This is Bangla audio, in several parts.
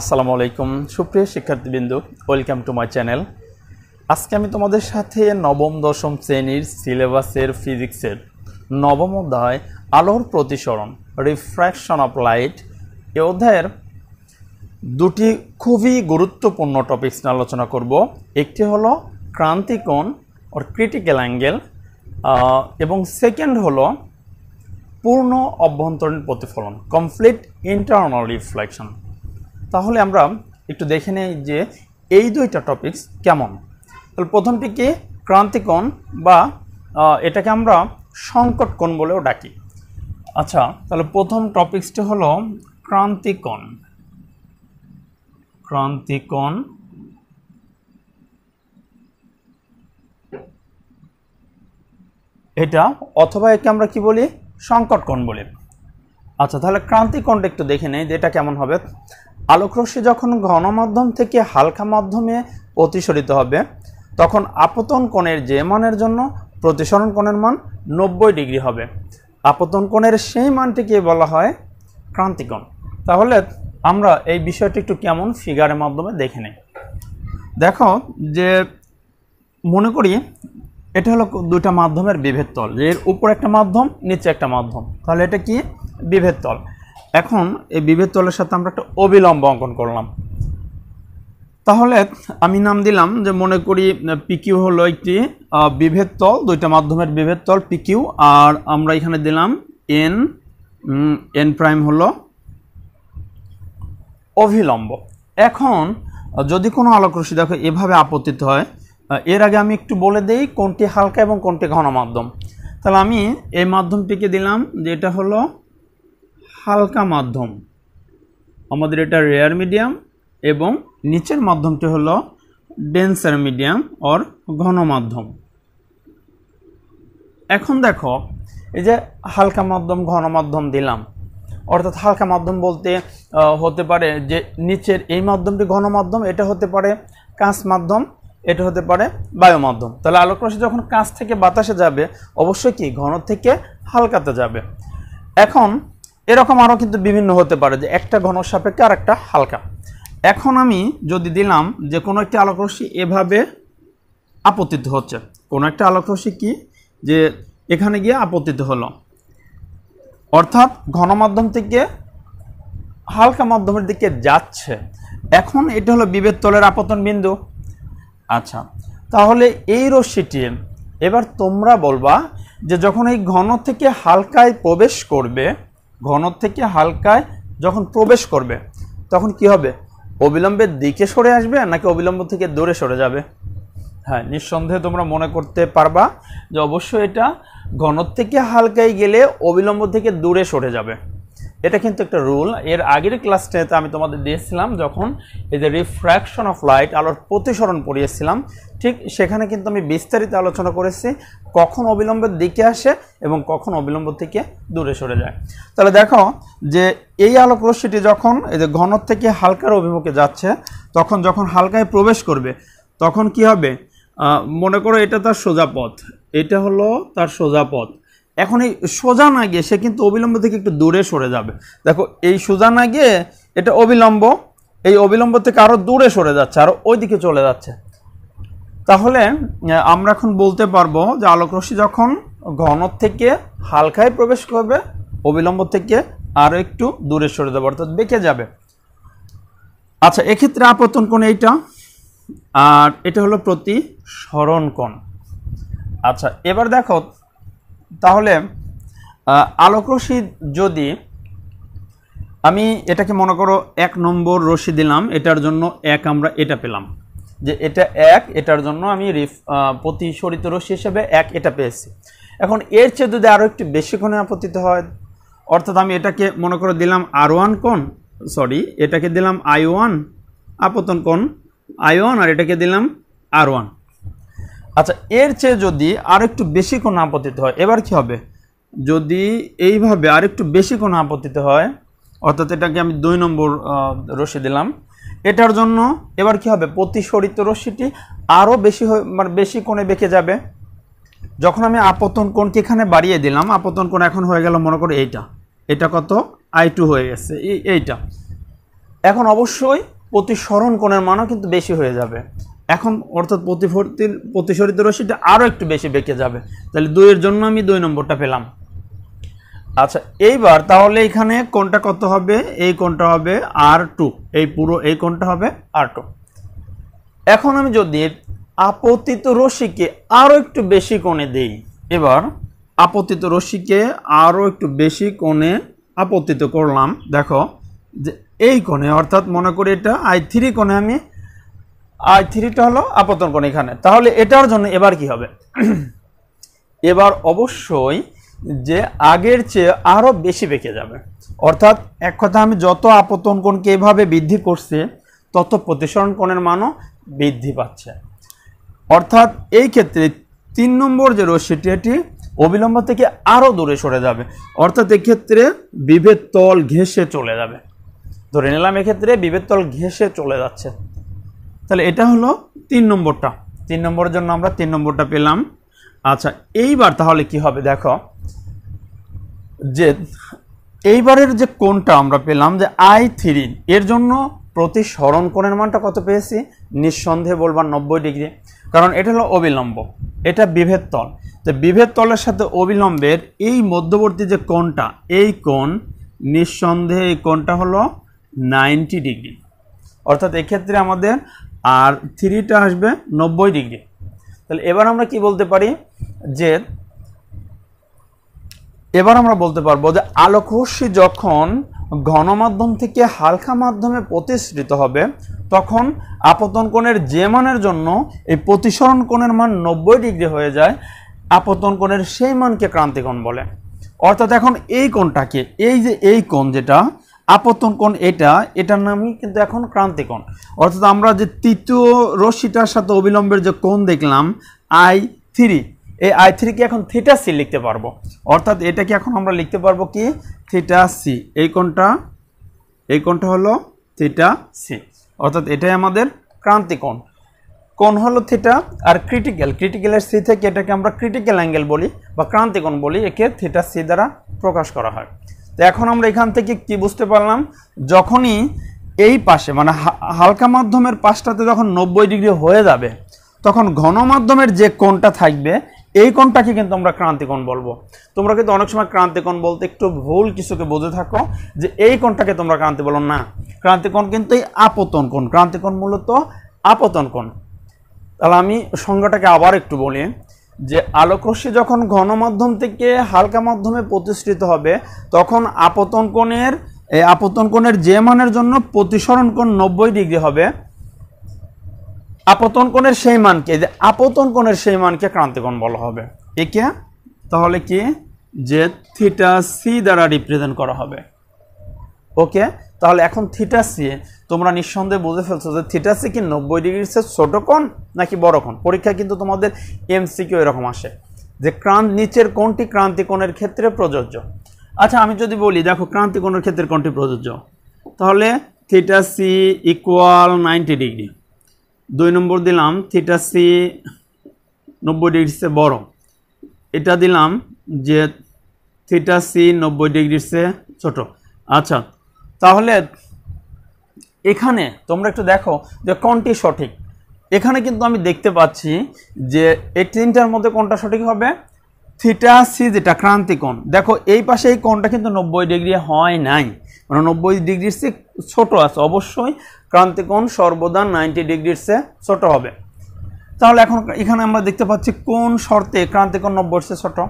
আসসালামু আলাইকুম সুপ্রিয় শিক্ষার্থীবৃন্দ ওয়েলকাম টু মাই চ্যানেল আজকে আমি তোমাদের সাথে নবম দশম শ্রেণীর সিলেবাসের ফিজিক্সের নবম অধ্যায় আলোর প্রতিসরণ রিফ্র্যাকশন অফ লাইট এ অধ্যায়ের দুটি খুবই গুরুত্বপূর্ণ টপিক্স নিয়ে আলোচনা করব একটি হলো ক্রান্তিকোণ ও ক্রিটিক্যাল অ্যাঙ্গেল এবং সেকেন্ড হলো পূর্ণ অভ্যন্তরীণ প্রতিফলন কমপ্লিট ইন্টারনাল রিফ্লেকশন তাহলে আমরা একটু দেখে নেই যে এই দুইটা টপিকস কেমন তাহলে প্রথমটি কি ক্রান্তিকোণ বা এটাকে আমরা সংকট কোণ বলেও ডাকি আচ্ছা তাহলে প্রথম টপিকসটি হলো ক্রান্তিকোণ ক্রান্তিকোণ এটা অথবা একে আমরা কি বলি সংকটকোণ বলি আচ্ছা তাহলে ক্রান্তিকোণটা একটু দেখে নেই যে এটা কেমন হবে আলোকরশ্মি যখন ঘন মাধ্যম থেকে হালকা মাধ্যমে প্রতিসরিত হবে তখন আপতন কোণের যে মানের জন্য প্রতিসরণ কোণের মান নব্বই ডিগ্রি হবে আপতন কোণের সেই মানটিকে বলা হয় ক্রান্তিকোণ তাহলে আমরা এই বিষয়টি একটু কেমন ফিগারের মাধ্যমে দেখে নিই দেখো যে মনে করি এটা হলো দুটা মাধ্যমের বিভেদ তল এর উপর একটা মাধ্যম নিচে একটা মাধ্যম তাহলে এটা কি বিভেদ তল এখন এই বিভেদ তলের সাথে আমরা একটা অবিলম্ব অঙ্কন করলাম তাহলে আমি নাম দিলাম যে মনে করি পিকিউ হলো একটি বিভেদ তল দুইটা মাধ্যমের বিভেদ তল পিকিউ আর আমরা এখানে দিলাম এন এন প্রাইম হল অভিলম্ব এখন যদি কোনো আলোকরশ্মি দেখো এভাবে আপত্তিত হয় এর আগে আমি একটু বলে দেই কোনটি হালকা এবং কোনটি ঘন মাধ্যম তাহলে আমি এই মাধ্যমটিকে দিলাম যে এটা হলো হালকা মাধ্যম আমাদের এটা রেয়ার মিডিয়াম এবং নিচের মাধ্যমটি হল ডেন্সার মিডিয়াম অর ঘন মাধ্যম এখন দেখো এই যে হালকা মাধ্যম ঘন মাধ্যম দিলাম অর্থাৎ হালকা মাধ্যম বলতে হতে পারে যে নিচের এই মাধ্যমটি ঘন মাধ্যম এটা হতে পারে কাঁচ মাধ্যম এটা হতে পারে বায়ু মাধ্যম তাহলে আলোকরশ্মি যখন কাঁচ থেকে বাতাসে যাবে অবশ্যই কি ঘন থেকে হালকাতে যাবে এখন এরকম আরও কিন্তু বিভিন্ন হতে পারে যে একটা ঘন সাপেক্ষে আর একটা হালকা এখন আমি যদি দিলাম যে কোনো একটি আলোকরশ্মি এভাবে আপত্তিত হচ্ছে কোনো একটা আলোকরশ্মি কি যে এখানে গিয়ে আপত্তিত হলো অর্থাৎ ঘন মাধ্যম থেকে হালকা মাধ্যমের দিকে যাচ্ছে এখন এটা হলো বিভেদ তলের আপতন বিন্দু আচ্ছা তাহলে এই রশ্মিটি এবার তোমরা বলবা যে যখন এই ঘন থেকে হালকায় প্রবেশ করবে ঘন থেকে হালকায় যখন প্রবেশ করবে তখন কি হবে অবিলম্বের দিকে সরে আসবে নাকি অবিলম্ব থেকে দূরে সরে যাবে হ্যাঁ নিঃসন্দেহে তোমরা মনে করতে পারবা যে অবশ্যই এটা ঘন থেকে হালকায় গেলে অবিলম্ব থেকে দূরে সরে যাবে এটা কিন্তু একটা রুল এর আগের ক্লাসটাতে আমি তোমাদের দিয়েছিলাম যখন এই যে রিফ্র্যাকশন অফ লাইট আলোর প্রতিসরণ পড়িয়েছিলাম ঠিক সেখানে কিন্তু আমি বিস্তারিত আলোচনা করেছি কখন অবিলম্বের দিকে আসে এবং কখন অবিলম্ব থেকে দূরে সরে যায় তাহলে দেখো যে এই আলোক রশ্মিটি যখন এই যে ঘন থেকে হালকার অভিমুখে যাচ্ছে তখন যখন হালকায় প্রবেশ করবে তখন কি হবে মনে করো এটা তার সোজা পথ এটা হলো তার সোজা পথ এখন এই সোজা না গিয়ে সে কিন্তু অবিলম্ব থেকে একটু দূরে সরে যাবে দেখো এই সোজা না গিয়ে এটা অবিলম্ব এই অবিলম্ব থেকে আরও দূরে সরে যাচ্ছে আরও ওই দিকে চলে যাচ্ছে তাহলে আমরা এখন বলতে পারবো যে আলোকরশ্মি যখন ঘন থেকে হালকায় প্রবেশ করবে অবিলম্ব থেকে আরও একটু দূরে সরে যাবে অর্থাৎ বেঁকে যাবে আচ্ছা এক্ষেত্রে আপতন কোণ এইটা আর এটা হলো প্রতি সরণ কোণ আচ্ছা এবার দেখো তাহলে আলোক রশি যদি আমি এটাকে মনে করো এক নম্বর রশি দিলাম এটার জন্য এক আমরা এটা পেলাম যে এটা এক এটার জন্য আমি প্রতিসরিত রশ্মি হিসেবে এক এটা পেয়েছি এখন এর চেয়ে যদি আরও একটু বেশিক্ষণে আপত্তিত হয় অর্থাৎ আমি এটাকে মনে করে দিলাম আর ওয়ান কোন সরি এটাকে দিলাম আই ওয়ান আপতন কোন আই ওয়ান আর এটাকে দিলাম আর ওয়ান আচ্ছা এর চেয়ে যদি আর একটু বেশি কোনো আপত্তিতে হয় এবার কি হবে যদি এইভাবে আর একটু বেশি কোনো আপত্তিতে হয় অর্থাৎ এটাকে আমি দুই নম্বর রশি দিলাম এটার জন্য এবার কি হবে প্রতিসরিত রশ্মিটি আরও বেশি মানে বেশি কোণে বেঁকে যাবে যখন আমি আপতন কোণকে এখানে বাড়িয়ে দিলাম আপতন কোণ এখন হয়ে গেল মনে করো এইটা এটা কত আই টু হয়ে গেছে এইটা এখন অবশ্যই প্রতিসরণ কোণের মানও কিন্তু বেশি হয়ে যাবে এখন অর্থাৎ প্রতিফর্তির প্রতিশরিত রশ্মিটা আরও একটু বেশি বেঁকে যাবে তাহলে দুইয়ের জন্য আমি দুই নম্বরটা পেলাম আচ্ছা এইবার তাহলে এখানে কোনটা কত হবে এই কোনটা হবে আর টু এই পুরো এই কোনটা হবে আর টু এখন আমি যদি আপতিত রশ্মিকে আরও একটু বেশি কোণে দেই এবার আপতিত রশ্মিকে আরও একটু বেশি কোণে আপত্তিত করলাম দেখো যে এই কোণে অর্থাৎ মনে করি এটা আই থ্রি কোণে আমি আর থ্রিটা হলো আপতন এখানে তাহলে এটার জন্য এবার কি হবে এবার অবশ্যই যে আগের চেয়ে আরও বেশি বেঁকে যাবে অর্থাৎ এক কথা আমি যত আপতন কোণকে এভাবে বৃদ্ধি করছি তত প্রতিসরণ কোণের মানও বৃদ্ধি পাচ্ছে অর্থাৎ এই ক্ষেত্রে তিন নম্বর যে রশ্মিটি এটি অবিলম্ব থেকে আরও দূরে সরে যাবে অর্থাৎ এক্ষেত্রে বিভেদ তল ঘেঁষে চলে যাবে ধরে নিলাম এক্ষেত্রে বিভেদ তল ঘেঁষে চলে যাচ্ছে তাহলে এটা হলো তিন নম্বরটা তিন নম্বরের জন্য আমরা তিন নম্বরটা পেলাম আচ্ছা এইবার তাহলে কি হবে দেখো যে এইবারের যে কোনটা আমরা পেলাম যে আই থ্রি এর জন্য প্রতি স্মরণ কোণের মানটা কত পেয়েছি নিঃসন্দেহে বলবার নব্বই ডিগ্রি কারণ এটা হলো অবিলম্ব এটা বিভেদ তল তো বিভেদ তলের সাথে অবিলম্বের এই মধ্যবর্তী যে কোণটা এই কোণ নিঃসন্দেহে এই কোণটা হলো নাইনটি ডিগ্রি অর্থাৎ এক্ষেত্রে আমাদের আর থ্রিটা আসবে নব্বই ডিগ্রি তাহলে এবার আমরা কি বলতে পারি যে এবার আমরা বলতে পারবো যে আলোকরশ্মি যখন ঘনমাধ্যম থেকে হালকা মাধ্যমে প্রতিষ্ঠিত হবে তখন আপতন কোণের যে মানের জন্য এই প্রতিসরণ কোণের মান নব্বই ডিগ্রি হয়ে যায় আপতন কোণের সেই মানকে ক্রান্তিকোণ বলে অর্থাৎ এখন এই কোণটাকে এই যে এই কোণ যেটা আপতন কোণ এটা এটার নামই কিন্তু এখন ক্রান্তিকোণ অর্থাৎ আমরা যে তৃতীয় রশ্মিটার সাথে অবিলম্বের যে কোণ দেখলাম আই থ্রি এই আই থ্রি কি এখন থিটা সি লিখতে পারবো অর্থাৎ এটা কি এখন আমরা লিখতে পারবো কি থিটা সি এই কোণটা এই কোণটা হলো থিটা সি অর্থাৎ এটাই আমাদের ক্রান্তিকোণ কোণ হলো থিটা আর ক্রিটিক্যাল ক্রিটিক্যালের সি থেকে এটাকে আমরা ক্রিটিক্যাল অ্যাঙ্গেল বলি বা ক্রান্তিকোণ বলি একে থিটা সি দ্বারা প্রকাশ করা হয় তো এখন আমরা এখান থেকে কি বুঝতে পারলাম যখনই এই পাশে মানে হালকা মাধ্যমের পাশটাতে যখন নব্বই ডিগ্রি হয়ে যাবে তখন ঘন মাধ্যমের যে কোণটা থাকবে এই কোণটাকে কিন্তু আমরা ক্রান্তিকোণ বলবো তোমরা কিন্তু অনেক সময় ক্রান্তিকোণ বলতে একটু ভুল কিছুকে বোঝে থাকো যে এই কোণটাকে তোমরা ক্রান্তি বলো না ক্রান্তিকোণ কিন্তু এই আপতন কোণ ক্রান্তিকোণ মূলত আপতন কোণ তাহলে আমি সংজ্ঞাটাকে আবার একটু বলি যে আলোকরশ্মি যখন ঘন মাধ্যম থেকে হালকা মাধ্যমে প্রতিষ্ঠিত হবে তখন আপতন কোণের এই আপতন কোণের যে মানের জন্য প্রতিসরণ কোণ নব্বই ডিগ্রি হবে আপতন কোণের সেই মানকে যে আপতন কোণের সেই মানকে ক্রান্তিকোণ বলা হবে একে তাহলে কি যে থিটা সি দ্বারা রিপ্রেজেন্ট করা হবে ওকে তাহলে এখন থিটা সি তোমরা নিঃসন্দেহে বুঝে ফেলছো যে থিটা সি কি নব্বই ডিগ্রি সে ছোটো কোণ নাকি বড় কোণ পরীক্ষা কিন্তু তোমাদের এমসিকিউ এরকম আসে যে ক্রান্ত নিচের কোনটি ক্রান্তিকোণের ক্ষেত্রে প্রযোজ্য আচ্ছা আমি যদি বলি দেখো ক্রান্তিকোণের ক্ষেত্রে কোনটি প্রযোজ্য তাহলে theta C equal ninety degree দুই নম্বর দিলাম থিটা সি নব্বই ডিগ্রি সে বড় এটা দিলাম যে থিটা সি নব্বই ডিগ্রি সে ছোট আচ্ছা তাহলে এখানে তোমরা একটু দেখো যে কোনটি সঠিক এখানে কিন্তু আমি দেখতে পাচ্ছি যে এই তিনটার মধ্যে কোনটা সঠিক হবে থিটা সি যেটা ক্রান্তিকোণ দেখো এই পাশে এই কোণটা কিন্তু নব্বই ডিগ্রি হয় নাই মানে নব্বই ডিগ্রির সে ছোটো আছে অবশ্যই ক্রান্তিকোণ সর্বদা নাইনটি ডিগ্রির সে ছোটো হবে তাহলে এখন এখানে আমরা দেখতে পাচ্ছি কোন শর্তে ক্রান্তিকোণ নব্বই সে ছোটো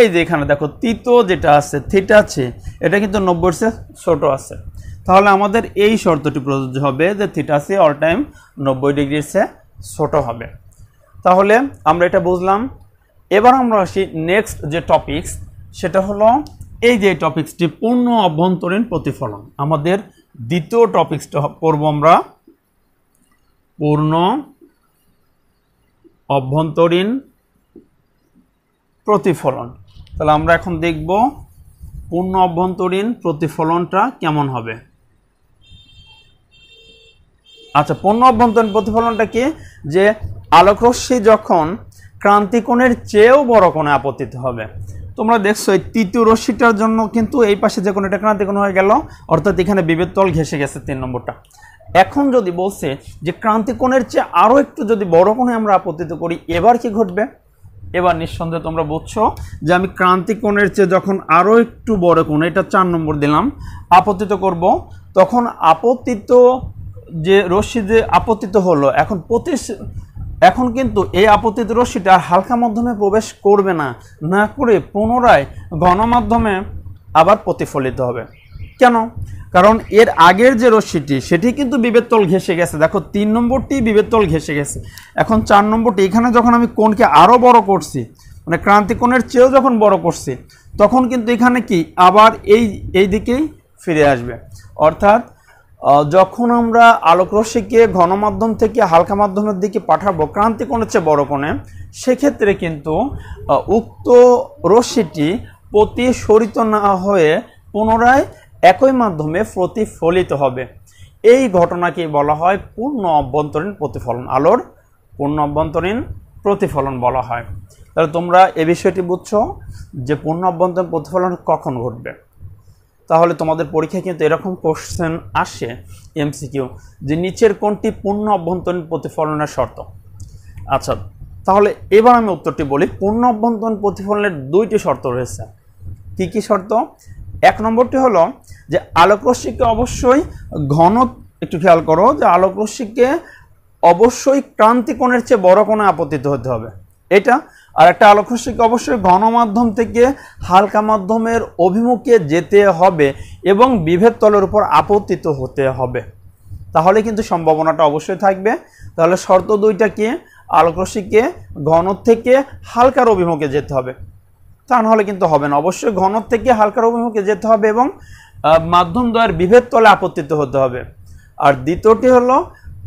এই যে এখানে দেখো তিতো যেটা আছে থিটা আছে এটা কিন্তু নব্বই সে ছোটো আছে তাহলে আমাদের এই শর্তটি প্রযোজ্য হবে যে থিটা সি অল টাইম নব্বই ডিগ্রির সে ছোটো হবে তাহলে আমরা এটা বুঝলাম এবার আমরা আসি নেক্সট যে টপিকস সেটা হলো এই যে টপিক্সটি পূর্ণ অভ্যন্তরীণ প্রতিফলন আমাদের দ্বিতীয় টপিক্সটা পড়ব আমরা পূর্ণ অভ্যন্তরীণ প্রতিফলন তাহলে আমরা এখন দেখব পূর্ণ অভ্যন্তরীণ প্রতিফলনটা কেমন হবে আচ্ছা পণ্য অভ্যন্তরীণ প্রতিফলনটা কি যে আলোকরশ্মি যখন ক্রান্তিকোণের চেয়েও বড় কোণে আপতিত হবে তোমরা দেখছো এই তৃতীয় রশ্মিটার জন্য কিন্তু এই পাশে যে কোনোটা ক্রান্তিকোণ হয়ে গেল অর্থাৎ এখানে বিবেদ তল ঘেসে গেছে তিন নম্বরটা এখন যদি বলছে যে ক্রান্তিকোণের চেয়ে আরও একটু যদি বড় কোণে আমরা আপত্তিত করি এবার কি ঘটবে এবার নিঃসন্দেহে তোমরা বুঝছো যে আমি ক্রান্তিকোণের চেয়ে যখন আরও একটু বড় কোণ এটা চার নম্বর দিলাম আপত্তিত করব তখন আপত্তিত যে রশ্মি যে হলো এখন প্রতি এখন কিন্তু এই আপত্তিত রশ্মিটা আর হালকা মাধ্যমে প্রবেশ করবে না না করে পুনরায় গণমাধ্যমে আবার প্রতিফলিত হবে কেন কারণ এর আগের যে রশ্মিটি সেটি কিন্তু বিবেতল ঘেসে গেছে দেখো তিন নম্বরটি বিবেতল ঘেসে গেছে এখন চার নম্বরটি এখানে যখন আমি কোণকে আরও বড় করছি মানে ক্রান্তিকোণের চেয়েও যখন বড় করছি তখন কিন্তু এখানে কি আবার এই এই দিকেই ফিরে আসবে অর্থাৎ যখন আমরা আলোকরশ্মিকে ঘনমাধ্যম থেকে হালকা মাধ্যমের দিকে পাঠাবো ক্রান্তি কোণেছে বড় কোণে সেক্ষেত্রে কিন্তু উক্ত রশ্মিটি প্রতিসরিত না হয়ে পুনরায় একই মাধ্যমে প্রতিফলিত হবে এই ঘটনাকে বলা হয় পূর্ণ অভ্যন্তরীণ প্রতিফলন আলোর পূর্ণ অভ্যন্তরীণ প্রতিফলন বলা হয় তাহলে তোমরা এ বিষয়টি বুঝছো যে পূর্ণ অভ্যন্তরীণ প্রতিফলন কখন ঘটবে তাহলে তোমাদের পরীক্ষায় কিন্তু এরকম কোশ্চেন আসে এমসিকিউ যে নিচের কোনটি পূর্ণ অভ্যন্তরীণ প্রতিফলনের শর্ত আচ্ছা তাহলে এবার আমি উত্তরটি বলি পূর্ণ অভ্যন্তরীণ প্রতিফলনের দুইটি শর্ত রয়েছে কি কি শর্ত এক নম্বরটি হলো যে আলোকরশ্মিকে অবশ্যই ঘন একটু খেয়াল করো যে আলোকরশ্মিকে অবশ্যই ক্রান্তিকোণের চেয়ে বড় কোণে আপত্তিত হতে হবে এটা আর একটা আলোকরশ্মিকে অবশ্যই গণমাধ্যম থেকে হালকা মাধ্যমের অভিমুখে যেতে হবে এবং বিভেদ তলের উপর আপত্তিত হতে হবে তাহলে কিন্তু সম্ভাবনাটা অবশ্যই থাকবে তাহলে শর্ত দুইটাকে কি ঘন থেকে হালকার অভিমুখে যেতে হবে তা নাহলে কিন্তু হবে না অবশ্যই ঘন থেকে হালকার অভিমুখে যেতে হবে এবং মাধ্যম দ্বয়ের বিভেদ তলে আপত্তিত হতে হবে আর দ্বিতীয়টি হলো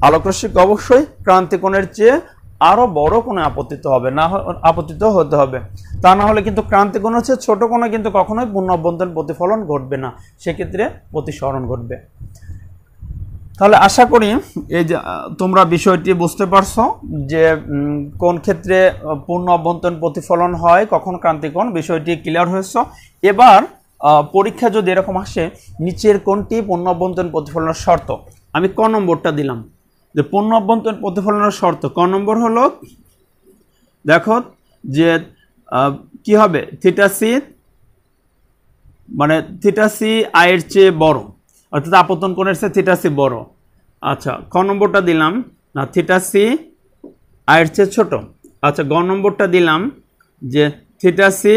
আলোকরশ্মিকে অবশ্যই ক্রান্তিকোণের চেয়ে আরও বড় কোনো আপত্তিত হবে না আপত্তিত হতে হবে তা না হলে কিন্তু ক্রান্তি কোনো হচ্ছে ছোটো কোনো কিন্তু কখনোই পূর্ণ অভ্যন্তরীণ প্রতিফলন ঘটবে না সেক্ষেত্রে প্রতিসরণ ঘটবে তাহলে আশা করি এই যে তোমরা বিষয়টি বুঝতে পারছো যে কোন ক্ষেত্রে পূর্ণ অভ্যন্তরীণ প্রতিফলন হয় কখন ক্রান্তিকোণ বিষয়টি ক্লিয়ার হয়েছ এবার পরীক্ষা যদি এরকম আসে নিচের কোনটি পূর্ণ অভ্যন্তরীণ প্রতিফলনের শর্ত আমি ক নম্বরটা দিলাম যে পণ্য অভ্যন্তরীণ প্রতিফলনের শর্ত ক নম্বর হলো দেখো যে কি হবে থিটা সি মানে থিটা সি আয়ের চেয়ে বড় অর্থাৎ আপতন কোণের চেয়ে থিটা সি বড় আচ্ছা ক নম্বরটা দিলাম না থিটা সি আয়ের চেয়ে ছোট আচ্ছা গ নম্বরটা দিলাম যে থিটা সি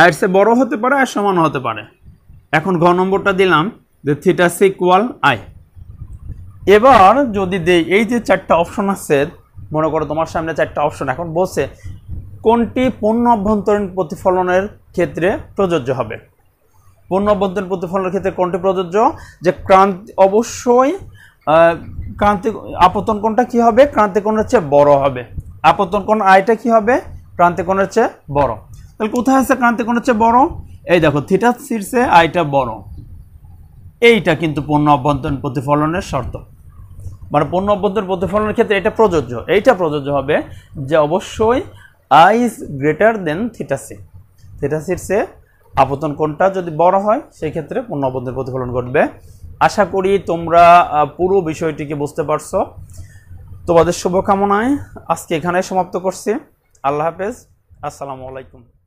আয়ের চেয়ে বড় হতে পারে আর সমান হতে পারে এখন ঘ নম্বরটা দিলাম যে থিটা সি ইকুয়াল আয় এবার যদি দেই এই যে চারটা অপশন আছে মনে করো তোমার সামনে চারটা অপশন এখন বসে কোনটি পণ্য অভ্যন্তরীণ প্রতিফলনের ক্ষেত্রে প্রযোজ্য হবে পণ্য অভ্যন্তরীণ প্রতিফলনের ক্ষেত্রে কোনটি প্রযোজ্য যে ক্রান্তি অবশ্যই ক্রান্তি আপতন কোনটা কি হবে ক্রান্তি কোণের চেয়ে বড় হবে আপতন কোন আয়টা কি হবে ক্রান্তি কোন চেয়ে বড় তাহলে কোথায় আছে ক্রান্তি কোণের চেয়ে বড় এই দেখো থিটা শীর্ষে আয়টা বড় এইটা কিন্তু পণ্য অভ্যন্তরীণ প্রতিফলনের শর্ত মানে পণ্য অভ্যন্তর প্রতিফলনের ক্ষেত্রে এটা প্রযোজ্য এইটা প্রযোজ্য হবে যে অবশ্যই I is greater than theta C থিটাসির সে আপতন কোনটা যদি বড় হয় সেই ক্ষেত্রে পণ্য অভ্যন্তর প্রতিফলন ঘটবে আশা করি তোমরা পুরো বিষয়টিকে বুঝতে পারছো তোমাদের শুভকামনায় আজকে এখানে সমাপ্ত করছি আল্লাহ হাফেজ আসসালামু আলাইকুম